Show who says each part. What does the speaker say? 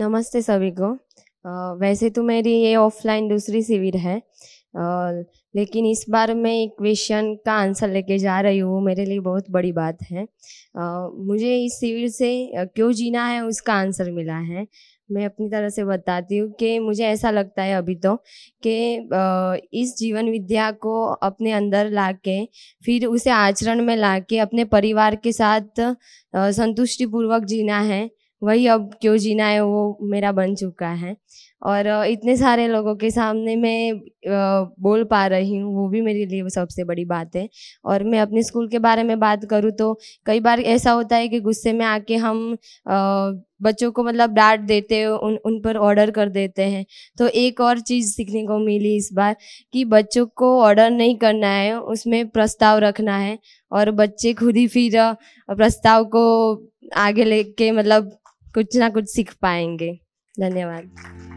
Speaker 1: नमस्ते सभी को आ, वैसे तो मेरी ये ऑफलाइन दूसरी शिविर है आ, लेकिन इस बार मैं एक क्वेश्चन का आंसर लेके जा रही हूँ मेरे लिए बहुत बड़ी बात है आ, मुझे इस शिविर से क्यों जीना है उसका आंसर मिला है मैं अपनी तरह से बताती हूँ कि मुझे ऐसा लगता है अभी तो कि इस जीवन विद्या को अपने अंदर ला के फिर उसे आचरण में ला के अपने परिवार के साथ संतुष्टिपूर्वक जीना है वही अब क्यों जीना है वो मेरा बन चुका है और इतने सारे लोगों के सामने मैं बोल पा रही हूँ वो भी मेरे लिए सबसे बड़ी बात है और मैं अपने स्कूल के बारे में बात करूँ तो कई बार ऐसा होता है कि गुस्से में आके हम बच्चों को मतलब डांट देते उन उन पर ऑर्डर कर देते हैं तो एक और चीज़ सीखने को मिली इस बार कि बच्चों को ऑर्डर नहीं करना है उसमें प्रस्ताव रखना है और बच्चे खुद ही फिर प्रस्ताव को आगे लेके मतलब कुछ ना कुछ सीख पाएंगे धन्यवाद